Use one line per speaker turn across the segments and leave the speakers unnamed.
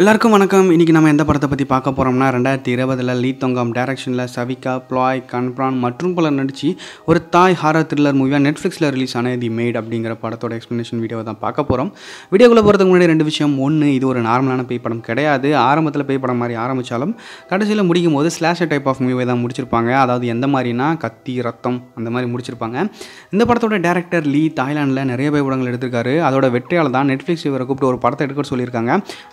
எல்லாருக்கும் வணக்கம் இன்றைக்கி நம்ம எந்த படத்தை பற்றி பார்க்க போகிறோம்னா ரெண்டாயிரத்தி இருபதில் லீ தொங்கம் டேரக்ஷனில் சவிகா ப்ளாய் கன்ப்ரான் மற்றும் பலர் நடித்து ஒரு தாய் ஹாரர் த்ரில்லர் மூவியாக நெட்ஃப்ளிக்ஸில் ரிலீஸ் ஆன தி மேட் அப்படிங்கிற படத்தோட எக்ஸ்ப்ளனேஷன் வீடியோ தான் பார்க்க போகிறோம் வீடியோக்குள்ளே போகிறதுக்கு முன்னாடி ரெண்டு விஷயம் ஒன்று இது ஒரு நார்மலான பேய் படம் கிடையாது ஆரம்பத்தில் பேய் படம் மாதிரி ஆரம்பித்தாலும் கடைசியில் முடிக்கும் போது ஸ்லாஷர் டைப் ஆஃப் மூவி தான் முடிச்சிருப்பாங்க அதாவது எந்த மாதிரினா கத்தி ரத்தம் அந்த மாதிரி முடிச்சிருப்பாங்க இந்த படத்தோட டேரக்டர் லீ தாய்லாண்டில் நிறைய பேய் படங்கள் எடுத்திருக்காரு அதோட வெற்றியால் தான் நெட்ஃப்ளிக்ஸ் இவரை கூப்பிட்டு ஒரு படத்தை எடுக்க சொல்லியிருக்காங்க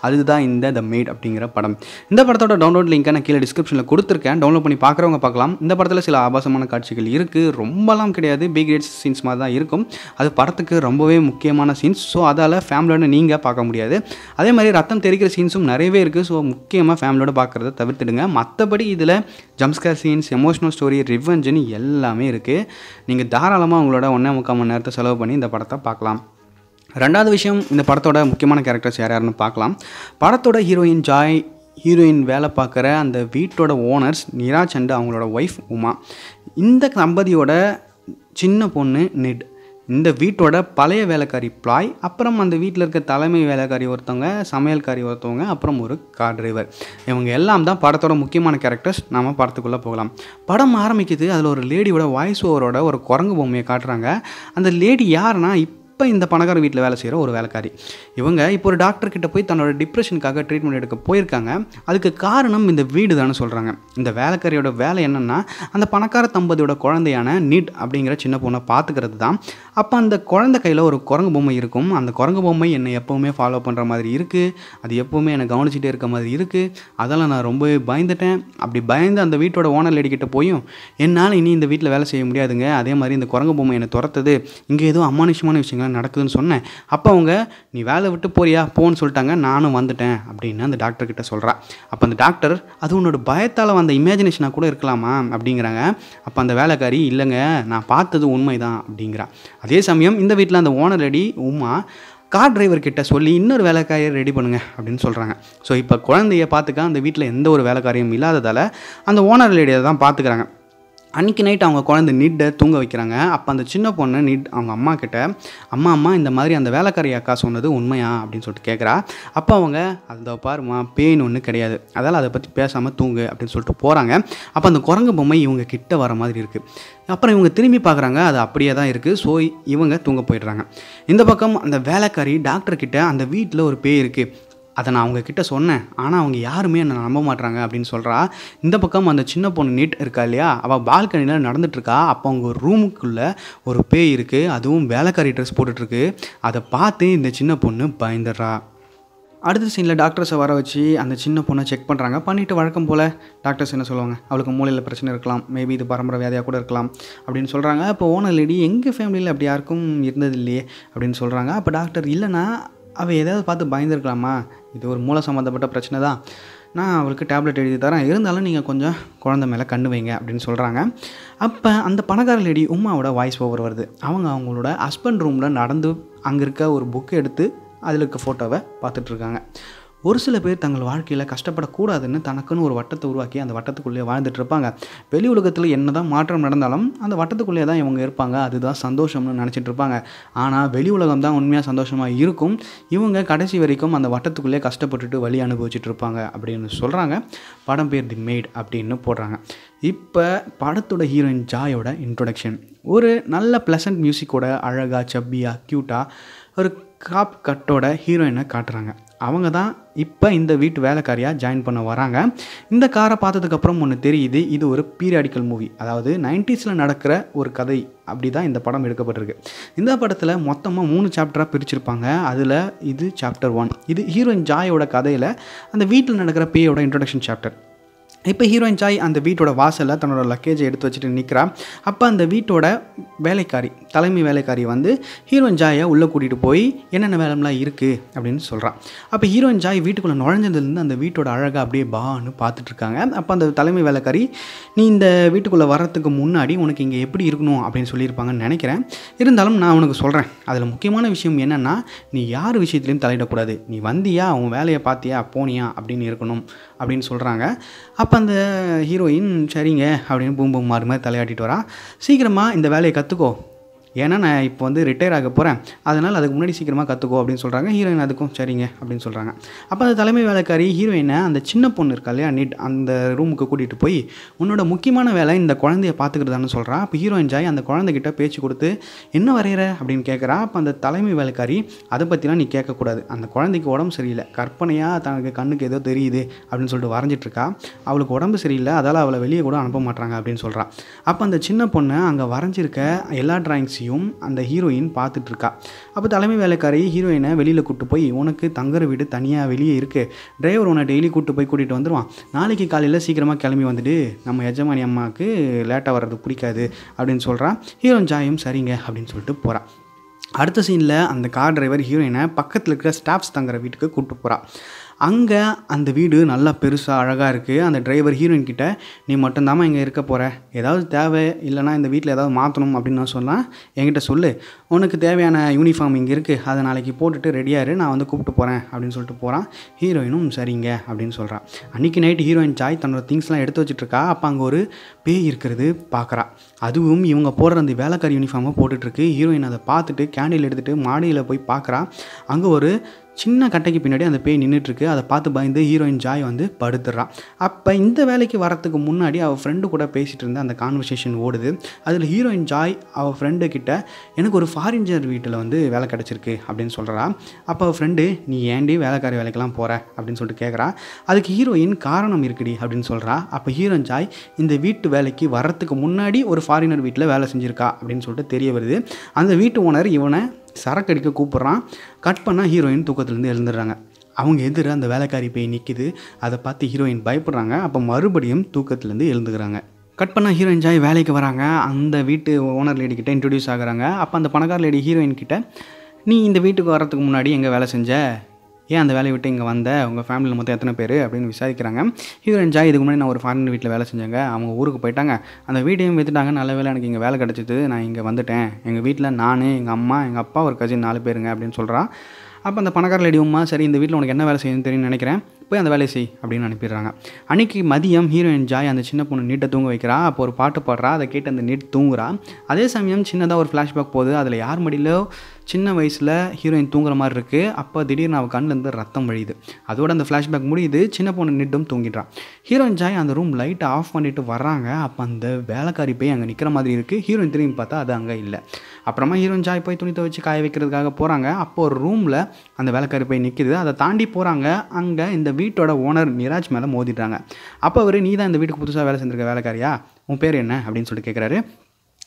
அதுதான் இந்த இந்த த மேட் அப்படிங்கிற படம் இந்த படத்தோட டவுன்லோட் லிங்க்கை நான் கீழே டிஸ்கிரிப்ஷனில் கொடுத்துருக்கேன் டவுன்லோட் பண்ணி பார்க்குறவங்க பார்க்கலாம் இந்த படத்தில் சில ஆபாசமான காட்சிகள் இருக்குது ரொம்பலாம் கிடையாது பி கிரேட் சீன்ஸ் மாதிரி தான் இருக்கும் அது படத்துக்கு ரொம்பவே முக்கியமான சீன்ஸ் ஸோ அதால் ஃபேமிலியோட நீங்கள் பார்க்க முடியாது அதே மாதிரி ரத்தம் தெரிக்கிற சீன்ஸும் நிறையவே இருக்குது ஸோ முக்கியமாக ஃபேமிலியோட பார்க்குறத தவிர்த்துடுங்க மற்றபடி இதில் ஜம்ஸ்கர் சீன்ஸ் எமோஷனல் ஸ்டோரி ரிவெஞ்சுன்னு எல்லாமே இருக்குது நீங்கள் தாராளமாக உங்களோட ஒன்றே முக்கால் மணி நேரத்தை செலவு பண்ணி இந்த படத்தை பார்க்கலாம் ரெண்டாவது விஷயம் இந்த படத்தோட முக்கியமான கேரக்டர்ஸ் யார் யாருன்னு பார்க்கலாம் படத்தோட ஹீரோயின் ஜாய் ஹீரோயின் வேலை பார்க்குற அந்த வீட்டோட ஓனர்ஸ் நிராஜ் அண்டு அவங்களோட ஒய்ஃப் உமா இந்த தம்பதியோட சின்ன பொண்ணு நெட் இந்த வீட்டோட பழைய வேலைக்காரி பிளாய் அப்புறம் அந்த வீட்டில் இருக்க தலைமை வேலைக்காரி ஒருத்தவங்க சமையல்காரி ஒருத்தவங்க அப்புறம் ஒரு கார் டிரைவர் இவங்க எல்லாம் தான் படத்தோட முக்கியமான கேரக்டர்ஸ் நம்ம படத்துக்குள்ளே போகலாம் படம் ஆரம்பிக்குது அதில் ஒரு லேடியோட வாய்ஸ் ஓவரோட ஒரு குரங்கு பொம்மையை காட்டுறாங்க அந்த லேடி யாருன்னா இப் இப்போ இந்த பணக்கார வீட்டில் வேலை செய்கிற ஒரு வேலைக்காரி இவங்க இப்போ ஒரு டாக்டர் கிட்ட போய் தன்னோட டிப்ரெஷனுக்காக ட்ரீட்மெண்ட் எடுக்க போயிருக்காங்க அதுக்கு காரணம் இந்த வீடு தானே சொல்கிறாங்க இந்த வேலைக்காரியோட வேலை என்னென்னா அந்த பணக்கார தம்பதியோட குழந்தையான நீட் அப்படிங்கிற சின்ன பொண்ணை பார்த்துக்கிறது தான் அப்போ அந்த குழந்தை கையில் ஒரு குரங்கு பொம்மை இருக்கும் அந்த குரங்கு பொம்மை என்னை எப்போவுமே ஃபாலோ பண்ணுற மாதிரி இருக்குது அது எப்போவுமே என்னை கவனிச்சிட்டே இருக்க மாதிரி இருக்குது அதெல்லாம் நான் ரொம்பவே பயந்துட்டேன் அப்படி பயந்து அந்த வீட்டோட ஓனர் லேடி கிட்டே போயும் என்னால் இனி இந்த வீட்டில் வேலை செய்ய முடியாதுங்க அதே மாதிரி இந்த குரங்கு பொம்மை என்னை துரத்துது இங்கே ஏதோ அமானுஷமான விஷயங்கள் நடக்குதுன்னு சொன்னேன் அப்போ அவங்க நீ வேலை விட்டு போறியா போன்னு சொல்லிட்டாங்க நானும் வந்துட்டேன் அப்படின்னு அந்த டாக்டர்கிட்ட சொல்கிறா அப்போ அந்த டாக்டர் அது உன்னோட பயத்தால் வந்த இமேஜினேஷனாக கூட இருக்கலாமா அப்படிங்கிறாங்க அப்போ அந்த வேலைக்காரி இல்லைங்க நான் பார்த்தது உண்மை தான் அப்படிங்கிறா அதே சமயம் இந்த வீட்டில் அந்த ஓனர் ரெடி உமா கார் டிரைவர் கிட்ட சொல்லி இன்னொரு வேலைக்காரியை ரெடி பண்ணுங்க அப்படின்னு சொல்கிறாங்க ஸோ இப்போ குழந்தைய பார்த்துக்க அந்த வீட்டில் எந்த ஒரு வேலைக்காரியும் இல்லாததால் அந்த ஓனர் லேடியை தான் பார்த்துக்கிறாங்க அன்றைக்கி நைட் அவங்க குழந்தை நீட்டை தூங்க வைக்கிறாங்க அப்போ அந்த சின்ன பொண்ணு நீட் அவங்க அம்மா கிட்ட அம்மா அம்மா இந்த மாதிரி அந்த வேலைக்காரி அக்கா சொன்னது உண்மையா அப்படின்னு சொல்லிட்டு கேட்குறா அப்போ அவங்க அந்த பாருமா பேயின் ஒன்று கிடையாது அதால் அதை பற்றி பேசாமல் தூங்கு அப்படின்னு சொல்லிட்டு போகிறாங்க அப்போ அந்த குரங்கு பொம்மை இவங்க கிட்ட வர மாதிரி இருக்குது அப்புறம் இவங்க திரும்பி பார்க்குறாங்க அது அப்படியே தான் இருக்குது ஸோ இவங்க தூங்க போயிடுறாங்க இந்த பக்கம் அந்த வேலைக்காரி டாக்டர்கிட்ட அந்த வீட்டில் ஒரு பேய் இருக்குது அதை நான் அவங்கக்கிட்ட சொன்னேன் ஆனால் அவங்க யாருமே என்னை நம்ப மாட்டுறாங்க அப்படின்னு சொல்கிறா இந்த பக்கம் அந்த சின்ன பொண்ணு நீட் இருக்கா இல்லையா அவள் பால்கனியில் நடந்துட்டுருக்கா அப்போ அவங்க ஒரு ரூமுக்குள்ளே ஒரு பேய் இருக்குது அதுவும் வேலைக்காரி ட்ரெஸ் போட்டுட்ருக்கு அதை பார்த்து இந்த சின்ன பொண்ணு பயந்துடுறா அடுத்த சீனில் டாக்டர்ஸை வர வச்சு அந்த சின்ன பொண்ணை செக் பண்ணுறாங்க பண்ணிவிட்டு வழக்கம் போல் டாக்டர்ஸ் என்ன சொல்லுவாங்க அவளுக்கு மூளையில் பிரச்சனை இருக்கலாம் மேபி இது பரம்பரை வியாதியாக கூட இருக்கலாம் அப்படின்னு சொல்கிறாங்க இப்போ ஓனர் லேடி எங்கள் ஃபேமிலியில் அப்படி யாருக்கும் இருந்தது இல்லையே அப்படின்னு சொல்கிறாங்க அப்போ டாக்டர் இல்லைனா அவள் எதாவது பார்த்து பயந்துருக்கலாமா இது ஒரு மூளை சம்மந்தப்பட்ட பிரச்சனை தான் நான் அவருக்கு டேப்லெட் எழுதி தரேன் இருந்தாலும் நீங்கள் கொஞ்சம் குழந்த மேலே கண்டு வைங்க அப்படின்னு சொல்கிறாங்க அப்போ அந்த பணக்கார லேடி உமாவோட வாய்ஸ் ஓவர் வருது அவங்க அவங்களோட ஹஸ்பண்ட் ரூமில் நடந்து அங்கே இருக்க ஒரு புக்கு எடுத்து அதில் இருக்க ஃபோட்டோவை பார்த்துட்ருக்காங்க ஒரு சில பேர் தங்கள் வாழ்க்கையில் கஷ்டப்படக்கூடாதுன்னு தனக்குன்னு ஒரு வட்டத்தை உருவாக்கி அந்த வட்டத்துக்குள்ளேயே வாழ்ந்துட்டு இருப்பாங்க வெளி உலகத்தில் என்ன தான் மாற்றம் நடந்தாலும் அந்த வட்டத்துக்குள்ளேயே தான் இவங்க இருப்பாங்க அதுதான் சந்தோஷம்னு நினச்சிட்டு இருப்பாங்க ஆனால் வெளி உலகம் தான் உண்மையாக சந்தோஷமாக இருக்கும் இவங்க கடைசி வரைக்கும் அந்த வட்டத்துக்குள்ளேயே கஷ்டப்பட்டுட்டு வழி அனுபவிச்சுட்டு இருப்பாங்க அப்படின்னு சொல்கிறாங்க படம் பேர் தி மேட் அப்படின்னு போடுறாங்க இப்போ படத்தோட ஹீரோயின் ஜாயோட இன்ட்ரொடக்ஷன் ஒரு நல்ல ப்ளசன்ட் மியூசிக்கோட அழகாக சப்பியாக க்யூட்டாக ஒரு காப் கட்டோட ஹீரோயினை காட்டுறாங்க அவங்க தான் இப்போ இந்த வீட்டு வேலைக்காரியாக ஜாயின் பண்ண வராங்க இந்த காரை பார்த்ததுக்கப்புறம் ஒன்று தெரியுது இது ஒரு பீரியாடிக்கல் மூவி அதாவது நைன்டிஸில் நடக்கிற ஒரு கதை அப்படி தான் இந்த படம் எடுக்கப்பட்டிருக்கு இந்த படத்தில் மொத்தமாக மூணு சாப்டராக பிரிச்சிருப்பாங்க அதில் இது சாப்டர் ஒன் இது ஹீரோயின் ஜாயோட கதையில் அந்த வீட்டில் நடக்கிற பேயோட இன்ட்ரடக்ஷன் சாப்டர் இப்போ ஹீரோயின் ஜாய் அந்த வீட்டோட வாசலில் தன்னோட லக்கேஜை எடுத்து வச்சுட்டு நிற்கிறான் அப்போ அந்த வீட்டோட வேலைக்காரி தலைமை வேலைக்காரி வந்து ஹீரோயின் ஜாயை உள்ளே கூட்டிகிட்டு போய் என்னென்ன வேலைலாம் இருக்குது அப்படின்னு சொல்கிறான் அப்போ ஹீரோயின் ஜாய் வீட்டுக்குள்ளே நுழைஞ்சதுலேருந்து அந்த வீட்டோட அழகாக அப்படியே பான்னு பார்த்துட்ருக்காங்க அப்போ அந்த தலைமை வேலைக்காரி நீ இந்த வீட்டுக்குள்ளே வர்றதுக்கு முன்னாடி உனக்கு இங்கே எப்படி இருக்கணும் அப்படின்னு சொல்லியிருப்பாங்கன்னு நினைக்கிறேன் இருந்தாலும் நான் உனக்கு சொல்கிறேன் அதில் முக்கியமான விஷயம் என்னென்னா நீ யார் விஷயத்துலையும் தலையிடக்கூடாது நீ வந்தியா உன் வேலையை பார்த்தியா போனியா அப்படின்னு இருக்கணும் அப்படின்னு சொல்கிறாங்க அப்போ அந்த ஹீரோயின் சரிங்க அப்படின்னு பூம்பூம் மாறி மாதிரி தலையாட்டிட்டு வரான் சீக்கிரமாக இந்த வேலையை கற்றுக்கோ ஏன்னா நான் இப்போ வந்து ரிட்டையர் ஆக போகிறேன் அதனால் அதுக்கு முன்னாடி சீக்கிரமாக கற்றுக்கோ அப்படின்னு சொல்கிறாங்க ஹீரோயின் அதுக்கும் சரிங்க அப்படின்னு சொல்கிறாங்க அப்போ அந்த தலைமை வேலைக்காரி ஹீரோயினை அந்த சின்ன பொண்ணு இருக்கா இல்லையா நீட் அந்த ரூமுக்கு கூட்டிகிட்டு போய் உன்னோட முக்கியமான வேலை இந்த குழந்தைய பார்த்துக்கிறதான்னு சொல்கிறா அப்போ ஹீரோயின் ஜாய் அந்த குழந்தைகிட்ட பேச்சு கொடுத்து என்ன வரைகிற அப்படின்னு கேட்குறா அப்போ அந்த தலைமை வேலைக்காரி அதை பற்றிலாம் நீ கேட்கக்கூடாது அந்த குழந்தைக்கு உடம்பு சரியில்லை கற்பனையாக தனக்கு கண்ணுக்கு ஏதோ தெரியுது அப்படின்னு சொல்லிட்டு வரைஞ்சிட்ருக்கா அவளுக்கு உடம்பு சரியில்லை அதால் அவளை வெளியே கூட அனுப்ப மாட்டாங்க அப்படின்னு சொல்கிறான் அப்போ அந்த சின்ன பொண்ணு அங்கே வரைஞ்சிருக்க எல்லா டிராயிங்ஸையும் காட்சியும் அந்த ஹீரோயின் பார்த்துட்ருக்கா அப்போ தலைமை வேலைக்காரி ஹீரோயினை வெளியில் கூப்பிட்டு போய் உனக்கு தங்குற வீடு தனியாக வெளியே இருக்குது டிரைவர் உன்னை டெய்லி கூப்பிட்டு போய் கூட்டிகிட்டு வந்துடுவான் நாளைக்கு காலையில் சீக்கிரமாக கிளம்பி வந்துட்டு நம்ம எஜமானி அம்மாவுக்கு லேட்டாக வர்றது பிடிக்காது அப்படின்னு சொல்கிறான் ஹீரோயின் ஜாயும் சரிங்க அப்படின்னு சொல்லிட்டு போகிறான் அடுத்த சீனில் அந்த கார் டிரைவர் ஹீரோயினை பக்கத்தில் இருக்கிற ஸ்டாஃப்ஸ் தங்குற வீட்டுக்கு கூப்பிட்டு போகிறான் அங்கே அந்த வீடு நல்லா பெருசாக அழகாக இருக்குது அந்த டிரைவர் ஹீரோயின் கிட்ட நீ மட்டும்தாம்மா இங்கே இருக்க போகிற ஏதாவது தேவை இல்லைனா இந்த வீட்டில் ஏதாவது மாற்றணும் அப்படின்னு நான் சொன்னால் என்கிட்ட சொல்லு உனக்கு தேவையான யூனிஃபார்ம் இங்கே இருக்குது அதை நாளைக்கு போட்டுட்டு ரெடியாரு நான் வந்து கூப்பிட்டு போகிறேன் அப்படின்னு சொல்லிட்டு போகிறான் ஹீரோயினும் சரிங்க அப்படின்னு சொல்கிறான் அன்றைக்கி நைட் ஹீரோயின் சாய் தன்னோட திங்ஸ்லாம் எடுத்து வச்சுட்ருக்கா அப்போ அங்கே ஒரு பேய் இருக்கிறது பார்க்குறா அதுவும் இவங்க போடுற அந்த வேலைக்கார யூனிஃபார்மை போட்டுட்ருக்கு ஹீரோயின் அதை பார்த்துட்டு கேண்டில் எடுத்துகிட்டு மாடியில் போய் பார்க்குறா அங்கே ஒரு சின்ன கட்டைக்கு பின்னாடி அந்த பேய் இருக்கு அதை பார்த்து பயந்து ஹீரோயின் ஜாய் வந்து படுத்துறான் அப்போ இந்த வேலைக்கு வரத்துக்கு முன்னாடி அவள் ஃப்ரெண்டு கூட பேசிகிட்டு இருந்த அந்த கான்வர்சேஷன் ஓடுது அதில் ஹீரோயின் ஜாய் அவள் ஃப்ரெண்டு கிட்ட எனக்கு ஒரு ஃபாரின்ஜர் வீட்டில் வந்து வேலை கிடச்சிருக்கு அப்படின்னு சொல்கிறா அப்போ அவள் ஃப்ரெண்டு நீ ஏண்டி வேலைக்காரி வேலைக்கெல்லாம் போகிற அப்படின்னு சொல்லிட்டு கேட்குறா அதுக்கு ஹீரோயின் காரணம் இருக்குடி அப்படின்னு சொல்கிறா அப்போ ஹீரோயின் ஜாய் இந்த வீட்டு வேலைக்கு வரத்துக்கு முன்னாடி ஒரு ஃபாரினர் வீட்டில் வேலை செஞ்சுருக்கா அப்படின்னு சொல்லிட்டு தெரிய வருது அந்த வீட்டு ஓனர் இவனை சரக்கு அடிக்க கூப்பிட்றான் கட் பண்ணால் ஹீரோயின் தூக்கத்துலேருந்து எழுந்துடுறாங்க அவங்க எதிர அந்த வேலைக்காரி போய் நிற்கிது அதை பார்த்து ஹீரோயின் பயப்படுறாங்க அப்போ மறுபடியும் தூக்கத்துலேருந்து எழுந்துக்கிறாங்க கட் பண்ண ஹீரோயின் ஜாய் வேலைக்கு வராங்க அந்த வீட்டு ஓனர் லேடி கிட்ட இன்ட்ரடியூஸ் ஆகுறாங்க அப்போ அந்த பணக்கார லேடி ஹீரோயின் கிட்ட நீ இந்த வீட்டுக்கு வரத்துக்கு முன்னாடி எங்கே வேலை செஞ்ச ஏன் அந்த வேலையை விட்டு இங்கே வந்த உங்கள் ஃபேமிலியில் மொத்தம் எத்தனை பேர் அப்படின்னு விசாரிக்கிறாங்க இவர் ஜாய் இதுக்கு முன்னாடி நான் ஒரு ஃபாரின் வீட்டில் வேலை செஞ்சாங்க அவங்க ஊருக்கு போயிட்டாங்க அந்த வீட்டையும் விற்றுட்டாங்க நல்ல வேலை எனக்கு இங்கே வேலை கிடச்சிது நான் இங்கே வந்துட்டேன் எங்கள் வீட்டில் நான் எங்கள் அம்மா எங்கள் அப்பா ஒரு கசின் நாலு பேருங்க அப்படின்னு சொல்கிறான் அப்போ அந்த பணக்கார லேடி உமா சரி இந்த வீட்டில் உனக்கு என்ன வேலை செய்யணும்னு தெரியும் நினைக்கிறேன் போய் அந்த வேலையை செய் அப்படின்னு அனுப்பிடுறாங்க அன்றைக்கி மதியம் ஹீரோயின் ஜாய் அந்த சின்ன பொண்ணு நீட்டை தூங்க வைக்கிறா அப்போ ஒரு பாட்டு பாடுறா அதை கேட்டு அந்த நீட் தூங்குறா அதே சமயம் சின்னதாக ஒரு ஃப்ளாஷ்பேக் போகுது அதில் யார் மடியிலோ சின்ன வயசில் ஹீரோயின் தூங்குற மாதிரி இருக்குது அப்போ திடீர்னு அவள் கண்ணிலேருந்து ரத்தம் வழியுது அதோட அந்த ஃப்ளாஷ்பேக் முடியுது சின்ன பொண்ணு நிட்டும் தூங்கிடுறான் ஹீரோயின் ஜாய் அந்த ரூம் லைட்டை ஆஃப் பண்ணிட்டு வர்றாங்க அப்போ அந்த வேலைக்காரி போய் அங்கே நிற்கிற மாதிரி இருக்குது ஹீரோயின் திரும்பி பார்த்தா அது அங்கே இல்லை அப்புறமா ஹீரோயின் ஜாய் போய் துணி துவைச்சு காய வைக்கிறதுக்காக போகிறாங்க அப்போ ஒரு ரூமில் அந்த வேலைக்காரி போய் நிற்கிது அதை தாண்டி போகிறாங்க அங்கே இந்த வீட்டோட ஓனர் நிராஜ் மேலே மோதிடுறாங்க அப்போ அவர் நீ தான் இந்த வீட்டுக்கு புதுசாக வேலை செஞ்சிருக்க வேலைக்காரியா உன் பேர் என்ன அப்படின்னு சொல்லிட்டு கேட்குறாரு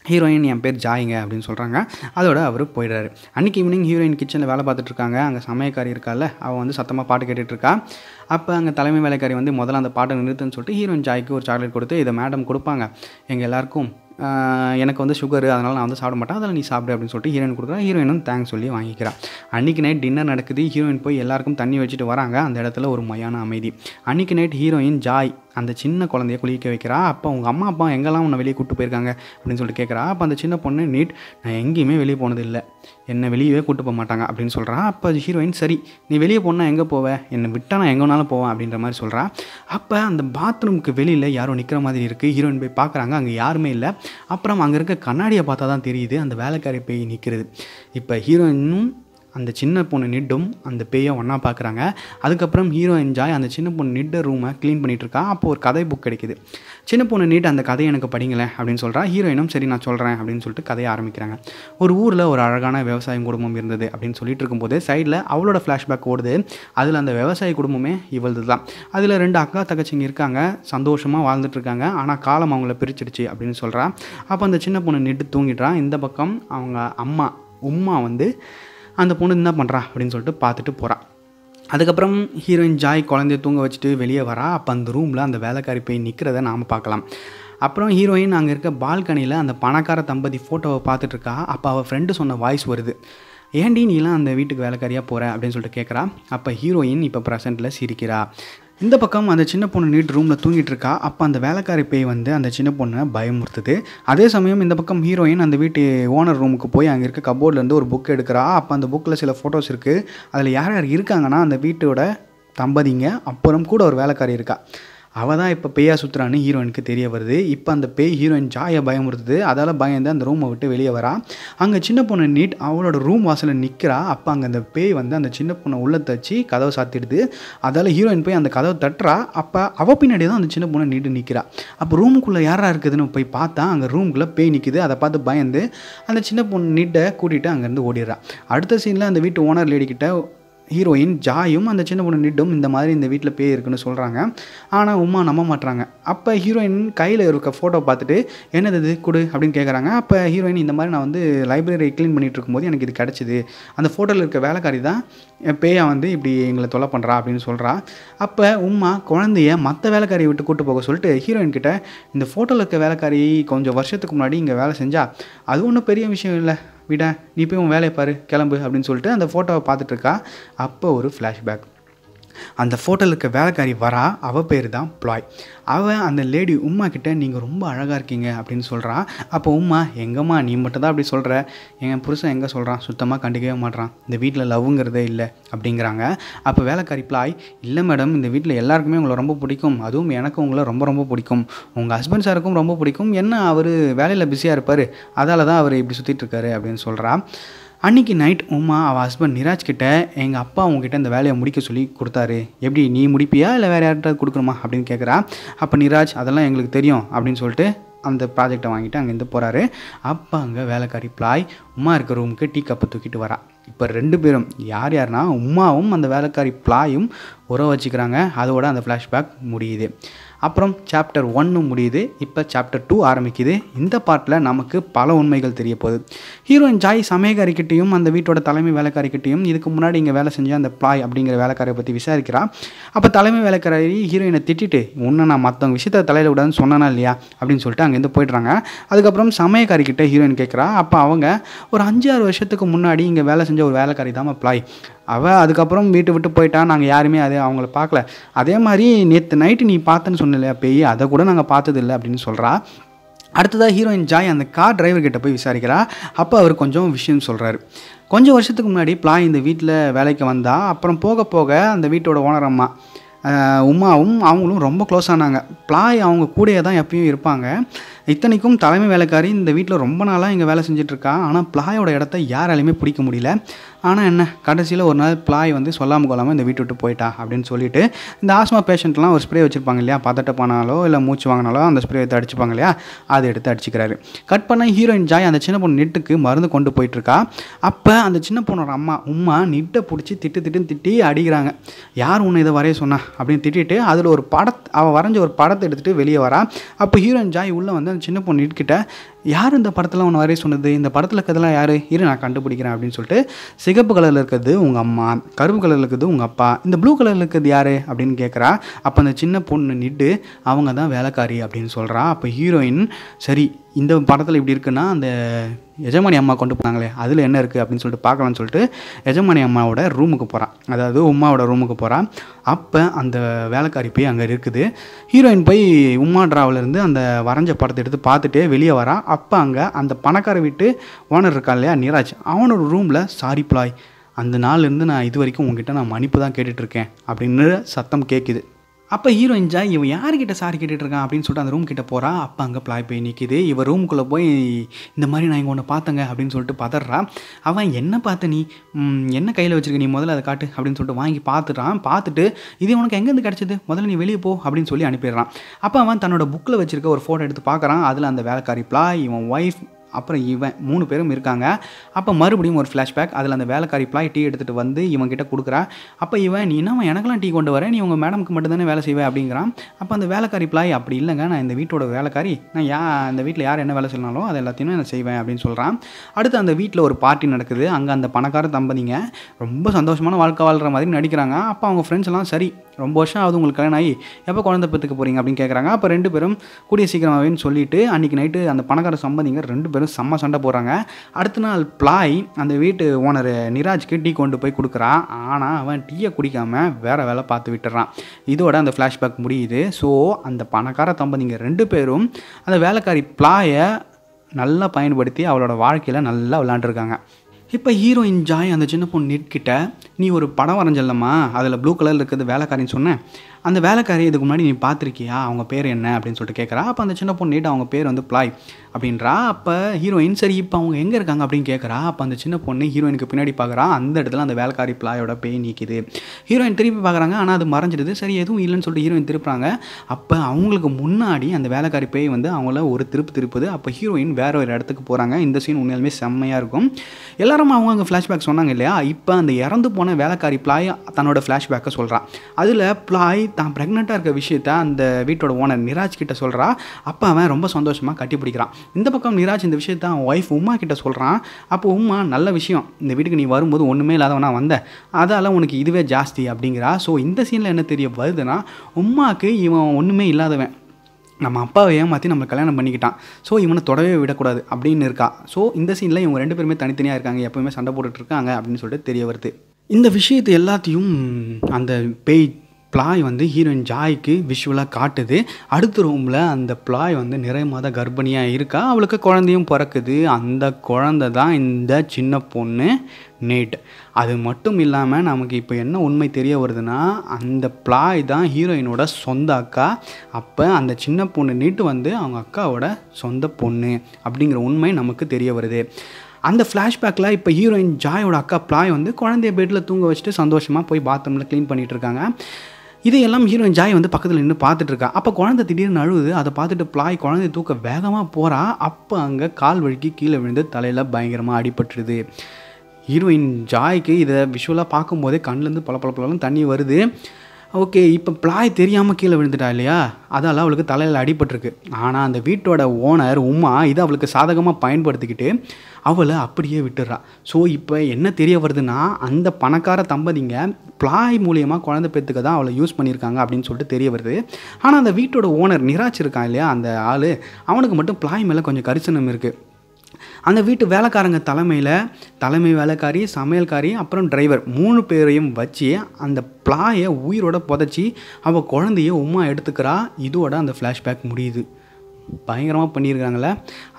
ஹீரோயின் என் பேர் ஜாயிங்க அப்படின்னு சொல்கிறாங்க அதோட அவர் போயிடுறாரு அன்றைக்கி ஈவினிங் ஹீரோயின் கிச்சனில் வேலை பார்த்துட்ருக்காங்க அங்கே சமயக்காரி இருக்கால அவள் வந்து சத்தமாக பாட்டு கேட்டுட்ருக்கா அப்போ அங்கே தலைமை வேலைக்காரி வந்து முதல்ல அந்த பாட்டை நிறுத்துன்னு சொல்லிட்டு ஹீரோயின் ஜாய்க்கு ஒரு சாக்லேட் கொடுத்து இதை மேடம் கொடுப்பாங்க எங்கள் எல்லாருக்கும் எனக்கு வந்து சுகரு அதனால் நான் வந்து சாப்பிட மாட்டேன் அதில் நீ சாப்பிடு அப்படின்னு சொல்லிட்டு ஹீரோயின் கொடுக்குறா ஹீரோயினும் தேங்க்ஸ் சொல்லி வாங்கிக்கிறான் அன்றைக்கி நைட் டின்னர் நடக்குது ஹீரோயின் போய் எல்லாருக்கும் தண்ணி வச்சுட்டு வராங்க அந்த இடத்துல ஒரு மையான அமைதி அன்றைக்கி நைட் ஹீரோயின் ஜாய் அந்த சின்ன குழந்தைய குளிக்க வைக்கிறா அப்போ அவங்க அம்மா அப்பா எங்கெல்லாம் உன்னை வெளியே கூப்பிட்டு போயிருக்காங்க அப்படின்னு சொல்லிட்டு கேட்குறா அப்போ அந்த சின்ன பொண்ணு நீட் நான் எங்கேயுமே வெளியே போனதில்லை என்னை வெளியவே கூட்டு போக மாட்டாங்க அப்படின்னு சொல்கிறான் அப்போ ஹீரோயின் சரி நீ வெளியே போனால் எங்கே போவ என்னை விட்டால் நான் எங்கே வேணாலும் போவேன் அப்படின்ற மாதிரி சொல்கிறான் அப்போ அந்த பாத்ரூமுக்கு வெளியில் யாரும் நிற்கிற மாதிரி இருக்குது ஹீரோயின் போய் பார்க்குறாங்க அங்கே யாருமே இல்லை அப்புறம் அங்கே இருக்க கண்ணாடியை பார்த்தா தான் தெரியுது அந்த வேலைக்காரி போய் நிற்கிறது இப்போ ஹீரோயினும் அந்த சின்ன பொண்ணு நிட்டும் அந்த பேயை ஒன்றா பார்க்குறாங்க அதுக்கப்புறம் ஹீரோ என்ஜாய் அந்த சின்ன பொண்ணு நிட்ட ரூமை க்ளீன் பண்ணிகிட்ருக்கா அப்போ ஒரு கதை புக் கிடைக்குது சின்ன பொண்ணு நீட் அந்த கதையை எனக்கு படிங்களேன் அப்படின்னு சொல்கிறா ஹீரோயினும் சரி நான் சொல்கிறேன் அப்படின்னு சொல்லிட்டு கதையை ஆரம்பிக்கிறாங்க ஒரு ஊரில் ஒரு அழகான விவசாயம் குடும்பம் இருந்தது அப்படின்னு சொல்லிட்டு இருக்கும்போது சைடில் அவளோட ஃப்ளாஷ்பேக் ஓடுது அதில் அந்த விவசாய குடும்பமே இவளது தான் அதில் ரெண்டு அக்கா தங்கச்சிங்க இருக்காங்க சந்தோஷமாக வாழ்ந்துட்டுருக்காங்க ஆனால் காலம் அவங்கள பிரிச்சிடுச்சு அப்படின்னு சொல்கிறா அப்போ அந்த சின்ன பொண்ணு நிட்டு தூங்கிடுறான் இந்த பக்கம் அவங்க அம்மா உம்மா வந்து அந்த பொண்ணு என்ன பண்ணுறா அப்படின்னு சொல்லிட்டு பார்த்துட்டு போகிறான் அதுக்கப்புறம் ஹீரோயின் ஜாய் குழந்தைய தூங்க வச்சுட்டு வெளியே வரா அப்போ அந்த ரூமில் அந்த வேலைக்காரி போய் நிற்கிறத நாம் பார்க்கலாம் அப்புறம் ஹீரோயின் அங்கே இருக்க பால்கனியில் அந்த பணக்கார தம்பதி ஃபோட்டோவை பார்த்துட்ருக்கா அப்போ அவள் ஃப்ரெண்டு சொன்ன வாய்ஸ் வருது ஏன்டி நீலாம் அந்த வீட்டுக்கு வேலைக்காரியாக போகிற அப்படின்னு சொல்லிட்டு கேட்குறா அப்போ ஹீரோயின் இப்போ ப்ரெசென்ட்டில் சிரிக்கிறா இந்த பக்கம் அந்த சின்ன பொண்ணு நீட் ரூமில் தூங்கிட்டு இருக்கா அப்போ அந்த வேலைக்காரி பேய் வந்து அந்த சின்ன பொண்ணை பயமுறுத்துது அதே சமயம் இந்த பக்கம் ஹீரோயின் அந்த வீட்டு ஓனர் ரூமுக்கு போய் அங்கே இருக்க கபோர்ட்லேருந்து ஒரு புக் எடுக்கிறா அப்போ அந்த புக்கில் சில ஃபோட்டோஸ் இருக்குது அதில் யார் யார் இருக்காங்கன்னா அந்த வீட்டோட தம்பதிங்க அப்புறம் கூட ஒரு வேலைக்காரி இருக்கா அவள் தான் இப்போ பேயா சுற்றுறான்னு ஹீரோயினுக்கு தெரிய வருது இப்போ அந்த பேய் ஹீரோயின் ஜாயை பயமுறுத்துது அதால் பயந்து அந்த ரூமை விட்டு வெளியே வரா அங்கே சின்ன பொண்ணு நீட் அவளோட ரூம் வாசலில் நிற்கிறா அப்போ அங்கே அந்த பேய் வந்து அந்த சின்ன பொண்ணை உள்ளே தச்சு கதவை சாத்திடுது அதால் ஹீரோயின் போய் அந்த கதவை தட்டுறா அப்போ அவள் பின்னாடி தான் அந்த சின்ன பொண்ணை நீட்டு நிற்கிறா அப்போ ரூமுக்குள்ளே யாராக இருக்குதுன்னு போய் பார்த்தா அங்கே ரூமுக்குள்ளே பேய் நிற்கிது அதை பார்த்து பயந்து அந்த சின்ன பொண்ணு நீட்டை கூட்டிகிட்டு அங்கேருந்து ஓடிடுறா அடுத்த சீனில் அந்த வீட்டு ஓனர் லேடிக்கிட்ட ஹீரோயின் ஜாயும் அந்த சின்ன பொண்ணு நிட்டும் இந்த மாதிரி இந்த வீட்டில் பேய் இருக்குன்னு சொல்கிறாங்க ஆனால் உமா நம்ப மாட்டுறாங்க அப்போ ஹீரோயின் கையில் இருக்க ஃபோட்டோ பார்த்துட்டு என்னது இது கொடு அப்படின்னு கேட்குறாங்க அப்போ ஹீரோயின் இந்த மாதிரி நான் வந்து லைப்ரரி க்ளீன் பண்ணிகிட்டு இருக்கும்போது எனக்கு இது கிடச்சிது அந்த ஃபோட்டோவில் இருக்க வேலைக்காரி தான் பேயா வந்து இப்படி எங்களை தொலை பண்ணுறா அப்படின்னு சொல்கிறா அப்போ உமா குழந்தைய மற்ற வேலைக்காரியை விட்டு கூட்டு போக சொல்லிட்டு ஹீரோயின் கிட்ட இந்த ஃபோட்டோவில் இருக்க வேலைக்காரி கொஞ்சம் வருஷத்துக்கு முன்னாடி இங்கே வேலை செஞ்சால் அது ஒன்றும் பெரிய விஷயம் இல்லை விட நீ போய் உன் வேலையை பாரு கிளம்பு அப்படின்னு சொல்லிட்டு அந்த ஃபோட்டோவை பார்த்துட்ருக்கா அப்போ ஒரு ஃப்ளாஷ்பேக் அந்த ஃபோட்டோலுக்கு வேலைக்காரி வரா அவள் பேர் தான் ப்ளாய் அவள் அந்த லேடி உமா கிட்டே நீங்கள் ரொம்ப அழகாக இருக்கீங்க அப்படின்னு சொல்கிறா அப்போ உமா எங்கம்மா நீ மட்டும் தான் அப்படி சொல்கிற எங்கள் புருஷன் எங்கே சொல்கிறான் சுத்தமாக கண்டுக்கவே மாட்றான் இந்த வீட்டில் லவ்ங்கிறதே இல்லை அப்படிங்கிறாங்க அப்போ வேலைக்காரி ப்ளாய் இல்லை மேடம் இந்த வீட்டில் எல்லாருக்குமே உங்களை ரொம்ப பிடிக்கும் அதுவும் எனக்கும் உங்களை ரொம்ப ரொம்ப பிடிக்கும் உங்கள் ஹஸ்பண்ட் சாருக்கும் ரொம்ப பிடிக்கும் என்ன அவர் வேலையில் பிஸியாக இருப்பார் அதால் தான் அவர் இப்படி சுற்றிட்டு இருக்காரு அப்படின்னு சொல்கிறான் அன்றைக்கி நைட் உமா அவள் ஹஸ்பண்ட் நிராஜ் கிட்ட எங்கள் அப்பா அவங்ககிட்ட இந்த வேலையை முடிக்க சொல்லி கொடுத்தாரு எப்படி நீ முடிப்பியா இல்லை வேறு யார்கிட்ட கொடுக்கணுமா அப்படின்னு கேட்குறா அப்போ நிராஜ் அதெல்லாம் எங்களுக்கு தெரியும் அப்படின்னு சொல்லிட்டு அந்த ப்ராஜெக்டை வாங்கிட்டு அங்கேருந்து போகிறாரு அப்போ அங்கே வேலைக்காரி பிளாய் உமா இருக்க ரூமுக்கு டீ கப்பை தூக்கிட்டு வரா இப்போ ரெண்டு பேரும் யார் யாருன்னா உமாவும் அந்த வேலைக்காரி பிளாயும் உறவு வச்சுக்கிறாங்க அதோட அந்த ஃப்ளாஷ்பேக் முடியுது அப்புறம் சாப்டர் ஒன்று முடியுது இப்போ சாப்டர் டூ ஆரம்பிக்குது இந்த பாட்டில் நமக்கு பல உண்மைகள் தெரிய போகுது ஹீரோயின் ஜாய் சமயக்காரிக்கிட்டையும் அந்த வீட்டோட தலைமை வேலைக்காரிக்கிட்டையும் இதுக்கு முன்னாடி இங்கே வேலை செஞ்ச அந்த பிளாய் அப்படிங்கிற வேலைக்காரை பற்றி விசாரிக்கிறா அப்போ தலைமை வேலைக்காரி ஹீரோயினை திட்டிட்டு உன்னை நான் மற்றவங்க விஷயத்த தலையில் விடாதுன்னு சொன்னானா இல்லையா அப்படின்னு சொல்லிட்டு அங்கேருந்து போயிடுறாங்க அதுக்கப்புறம் சமயக்காரிக்கிட்ட ஹீரோயின் கேட்குறா அப்போ அவங்க ஒரு அஞ்சு ஆறு வருஷத்துக்கு முன்னாடி இங்கே வேலை செஞ்ச ஒரு வேலைக்காரி தான் பிளாய் அவள் அதுக்கப்புறம் வீட்டை விட்டு போயிட்டா நாங்கள் யாருமே அது அவங்கள பார்க்கல அதே மாதிரி நேற்று நைட்டு நீ பார்த்தேன்னு சொன்னில்ல பேய் அதை கூட நாங்கள் பார்த்தது இல்லை அப்படின்னு சொல்கிறா அடுத்ததாக ஹீரோயின் ஜாய் அந்த கார் டிரைவர்கிட்ட போய் விசாரிக்கிறா அப்போ அவர் கொஞ்சம் விஷயம் சொல்கிறாரு கொஞ்சம் வருஷத்துக்கு முன்னாடி பிளாய் இந்த வீட்டில் வேலைக்கு வந்தால் அப்புறம் போக போக அந்த வீட்டோட ஓனர் அம்மா உமாவும் அவங்களும் ரொம்ப க்ளோஸ் ஆனாங்க பிளாய் அவங்க கூடயே தான் எப்பயும் இருப்பாங்க இத்தனைக்கும் தலைமை வேலைக்காரி இந்த வீட்டில் ரொம்ப நாளாக இங்கே வேலை செஞ்சிட்ருக்கா ஆனால் பிளாயோட இடத்த யாராலையுமே பிடிக்க முடியல ஆனால் என்ன கடைசியில் ஒரு நாள் பிளாய் வந்து சொல்லாமல் கொள்ளாமல் இந்த வீட்டு விட்டு போயிட்டா அப்படின்னு சொல்லிட்டு இந்த ஆஸ்மா பேஷண்ட்லாம் ஒரு ஸ்ப்ரே வச்சுருப்பாங்க இல்லையா பதட்ட போனாலோ இல்லை மூச்சு வாங்கினாலோ அந்த ஸ்ப்ரே எடுத்து அடிச்சுப்பாங்க இல்லையா அதை எடுத்து அடிச்சுக்கிறாரு கட் பண்ண ஹீரோயின் ஜாய் அந்த சின்ன பொண்ணு நெட்டுக்கு மருந்து கொண்டு போயிட்டுருக்கா அப்போ அந்த சின்ன பொண்ணோட அம்மா உம்மா நிட்டை பிடிச்சி திட்டு திட்டுன்னு திட்டி அடிக்கிறாங்க யார் உன்னை இதை வரைய சொன்னா அப்படின்னு திட்டிட்டு அதில் ஒரு படத் அவள் வரைஞ்ச ஒரு படத்தை எடுத்துகிட்டு வெளியே வரா அப்போ ஹீரோயின் ஜாய் உள்ளே வந்து அந்த சின்ன பொண்ணு கிட்ட யார் இந்த படத்தில் ஒன்று வரைய சொன்னது இந்த படத்தில் இருக்கிறதுலாம் யார் இரு நான் கண்டுபிடிக்கிறேன் அப்படின்னு சொல்லிட்டு சிகப்பு கலரில் இருக்கிறது உங்கள் அம்மா கருப்பு கலரில் இருக்கிறது உங்கள் அப்பா இந்த ப்ளூ கலரில் இருக்கிறது யார் அப்படின்னு கேட்குறா அப்போ அந்த சின்ன பொண்ணு நிட்டு அவங்க தான் வேலைக்காரி அப்படின்னு சொல்கிறான் அப்போ ஹீரோயின் சரி இந்த படத்தில் இப்படி இருக்குன்னா அந்த எஜமானி அம்மா கொண்டு போனாங்களே அதில் என்ன இருக்குது அப்படின்னு சொல்லிட்டு பார்க்கலான்னு சொல்லிட்டு எஜமானி அம்மாவோட ரூமுக்கு போகிறான் அதாவது உமாவோட ரூமுக்கு போகிறான் அப்போ அந்த வேலைக்காரி போய் அங்கே இருக்குது ஹீரோயின் போய் உமா டிராவிலேருந்து அந்த வரைஞ்ச படத்தை எடுத்து பார்த்துட்டு வெளியே வரான் அப்போ அங்கே அந்த பணக்கார வீட்டு ஓனர் இருக்கா இல்லையா நீராஜ் அவனோட ரூமில் சாரி பிளாய் அந்த நாள்லேருந்து நான் இது வரைக்கும் உங்ககிட்ட நான் மன்னிப்பு தான் கேட்டுட்ருக்கேன் அப்படின்னு சத்தம் கேட்குது அப்போ ஹீரோயின் ஜாய் இவன் யார்கிட்ட சாரி கேட்டுட்டு இருக்கான் அப்படின்னு சொல்லிட்டு அந்த ரூம் கிட்ட போகிறா அப்போ அங்கே பிளாய் போய் நிற்கிது இவன் ரூம்குள்ளே போய் இந்த மாதிரி நான் இங்கே ஒன்று பார்த்தங்க அப்படின்னு சொல்லிட்டு பதறான் அவன் என்ன பார்த்த நீ என்ன கையில் வச்சிருக்க நீ முதல்ல அதை காட்டு அப்படின்னு சொல்லிட்டு வாங்கி பார்த்துட்டான் பார்த்துட்டு இது உனக்கு எங்கேருந்து கிடச்சிது முதல்ல நீ வெளியே போ அப்படின்னு சொல்லி அனுப்பிடுறான் அப்போ அவன் தன்னோட புக்கில் வச்சிருக்க ஒரு ஃபோட்டோ எடுத்து பார்க்குறான் அதில் அந்த வேலைக்காரி பிளாய் இவன் ஒய்ஃப் அப்புறம் இவன் மூணு பேரும் இருக்காங்க அப்போ மறுபடியும் ஒரு ஃப்ளாஷ்பேக் அதில் அந்த வேலைக்காரி பிளாய் டீ எடுத்துகிட்டு வந்து இவன்கிட்ட கொடுக்குறான் அப்போ இவன் நீ என்ன எனக்கெல்லாம் டீ கொண்டு வரேன் நீ உங்கள் மேடமுக்கு மட்டும்தானே வேலை செய்வேன் அப்படிங்கிறான் அப்போ அந்த வேலைக்காரி பிளாய் அப்படி இல்லைங்க நான் இந்த வீட்டோட வேலைக்காரி நான் யா அந்த வீட்டில் யார் என்ன வேலை செய்யணாலும் அது எல்லாத்தையுமே நான் செய்வேன் அப்படின்னு சொல்கிறான் அடுத்து அந்த வீட்டில் ஒரு பார்ட்டி நடக்குது அங்கே அந்த பணக்கார தம்பதிங்க ரொம்ப சந்தோஷமான வாழ்க்கை வாழ்கிற மாதிரி நடிக்கிறாங்க அப்போ அவங்க ஃப்ரெண்ட்ஸ் எல்லாம் சரி ரொம்ப வருஷம் ஆகுது உங்களுக்கு கல்யாணம் ஆகி எப்போ குழந்தை பெற்றுக்க போகிறீங்க அப்படின்னு கேட்குறாங்க அப்போ ரெண்டு பேரும் கூடிய சீக்கிரமாகவேன்னு சொல்லிட்டு அன்றைக்கி நைட்டு அந்த பணக்கார சம்பந்திங்க ரெண்டு பேரும் பேரும் செம்ம சண்டை போடுறாங்க அடுத்த நாள் பிளாய் அந்த வீட்டு ஓனர் நிராஜ்க்கு டீ கொண்டு போய் கொடுக்குறான் ஆனால் அவன் டீயை குடிக்காமல் வேறு வேலை பார்த்து விட்டுறான் இதோட அந்த ஃப்ளாஷ்பேக் முடியுது ஸோ அந்த பணக்கார தம்பதிங்க ரெண்டு பேரும் அந்த வேலைக்காரி பிளாயை நல்லா பயன்படுத்தி அவளோட வாழ்க்கையில் நல்லா விளாண்டுருக்காங்க இப்போ ஹீரோயின் ஜாய் அந்த சின்ன பொண்ணு நிற்கிட்ட நீ ஒரு படம் வரைஞ்சல்லம்மா அதில் ப்ளூ கலரில் இருக்கிறது வேலைக்காரின்னு சொன்னேன் அந்த வேலைக்காரி இதுக்கு முன்னாடி நீ பார்த்துருக்கியா அவங்க பேர் என்ன அப்படின்னு சொல்லிட்டு கேட்குறா அப்போ அந்த சின்ன பொண்ணுகிட்ட அவங்க பேர் வந்து பிளாய் அப்படின்றா அப்போ ஹீரோயின் சரி இப்போ அவங்க எங்கே இருக்காங்க அப்படின்னு கேட்குறா அப்போ அந்த சின்ன பொண்ணு ஹீரோயினுக்கு பின்னாடி பார்க்குறா அந்த இடத்துல அந்த வேலைக்காரி பிளாயோட பேய் நிற்கிது ஹீரோயின் திருப்பி பார்க்குறாங்க ஆனால் அது மறைஞ்சிடுது சரி எதுவும் இல்லைன்னு சொல்லிட்டு ஹீரோயின் திருப்புறாங்க அப்போ அவங்களுக்கு முன்னாடி அந்த வேலைக்காரி பேய் வந்து அவங்கள ஒரு திருப்பு திருப்புது அப்போ ஹீரோயின் வேற ஒரு இடத்துக்கு போகிறாங்க இந்த சீன் உண்மையிலுமே செம்மையாக இருக்கும் எல்லாரும் அவங்க அங்கே ஃப்ளாஷ்பேக் சொன்னாங்க இல்லையா இப்போ அந்த இறந்து போன வேலைக்காரி பிளாய் தன்னோட ஃப்ளாஷ்பேக்கை சொல்கிறான் அதில் பிளாய் தான் ப்ரெக்னெண்ட்டாக இருக்க விஷயத்த அந்த வீட்டோட ஓனர் நிராஜ் கிட்ட சொல்கிறா அப்போ அவன் ரொம்ப சந்தோஷமாக கட்டி பிடிக்கிறான் இந்த பக்கம் நிராஜ் இந்த விஷயத்த அவன் ஒய்ஃப் உமா கிட்ட சொல்கிறான் அப்போ உமா நல்ல விஷயம் இந்த வீட்டுக்கு நீ வரும்போது ஒன்றுமே இல்லாதவனா வந்த அதால் உனக்கு இதுவே ஜாஸ்தி அப்படிங்கிறா ஸோ இந்த சீனில் என்ன தெரிய வருதுன்னா உமாவுக்கு இவன் ஒன்றுமே இல்லாதவன் நம்ம அப்பாவை ஏமாற்றி நம்ம கல்யாணம் பண்ணிக்கிட்டான் ஸோ இவனை தொடவே விடக்கூடாது அப்படின்னு இருக்கா ஸோ இந்த சீனில் இவங்க ரெண்டு பேருமே தனித்தனியாக இருக்காங்க எப்போயுமே சண்டை போட்டுட்ருக்காங்க அப்படின்னு சொல்லிட்டு தெரிய வருது இந்த விஷயத்தை எல்லாத்தையும் அந்த பேய் பிளாய் வந்து ஹீரோயின் ஜாய்க்கு விஷுவலாக காட்டுது அடுத்த ரூமில் அந்த பிளாய் வந்து நிறைய மாத கர்ப்பிணியாக இருக்கா அவளுக்கு குழந்தையும் பிறக்குது அந்த குழந்த தான் இந்த சின்ன பொண்ணு நேட் அது மட்டும் இல்லாமல் நமக்கு இப்போ என்ன உண்மை தெரிய வருதுன்னா அந்த பிளாய் தான் ஹீரோயினோட சொந்த அக்கா அப்போ அந்த சின்ன பொண்ணு நேட்டு வந்து அவங்க அக்காவோட சொந்த பொண்ணு அப்படிங்கிற உண்மை நமக்கு தெரிய வருது அந்த ஃப்ளாஷ்பேக்கில் இப்போ ஹீரோயின் ஜாயோட அக்கா பிளாய் வந்து குழந்தைய பெட்டில் தூங்க வச்சுட்டு சந்தோஷமாக போய் பாத்ரூமில் க்ளீன் பண்ணிகிட்ருக்காங்க இதையெல்லாம் ஹீரோயின் ஜாய் வந்து பக்கத்தில் நின்று பார்த்துட்டு இருக்கா அப்போ குழந்தை திடீர்னு அழுகுது அதை பார்த்துட்டு பிளாய் குழந்தை தூக்க வேகமாக போகிறா அப்போ அங்கே கால் வழுக்கி கீழே விழுந்து தலையில் பயங்கரமாக அடிபட்டுருது ஹீரோயின் ஜாய்க்கு இதை விஷுவலாக பார்க்கும்போதே கண்ணிலேருந்து பல பல பழம் தண்ணி வருது ஓகே இப்போ பிளாய் தெரியாமல் கீழே விழுந்துட்டா இல்லையா அதால் அவளுக்கு தலையில் அடிபட்டிருக்கு ஆனால் அந்த வீட்டோட ஓனர் உமா இதை அவளுக்கு சாதகமாக பயன்படுத்திக்கிட்டு அவளை அப்படியே விட்டுறா ஸோ இப்போ என்ன தெரிய வருதுன்னா அந்த பணக்கார தம்பதிங்க பிளாய் மூலயமா குழந்த பேத்துக்கு தான் அவளை யூஸ் பண்ணியிருக்காங்க அப்படின்னு சொல்லிட்டு தெரிய வருது ஆனால் அந்த வீட்டோட ஓனர் நிராச்சிருக்கான் இல்லையா அந்த ஆள் அவனுக்கு மட்டும் பிளாய் மேலே கொஞ்சம் கரிசனம் இருக்குது அந்த வீட்டு வேலைக்காரங்க தலைமையில் தலைமை வேலைக்காரி சமையல்காரி அப்புறம் டிரைவர் மூணு பேரையும் வச்சு அந்த பிளாயை உயிரோட புதைச்சி அவள் குழந்தைய உமா எடுத்துக்கிறா இதோட அந்த ஃப்ளாஷ்பேக் முடியுது பயங்கரமாக பண்ணியிருக்காங்களே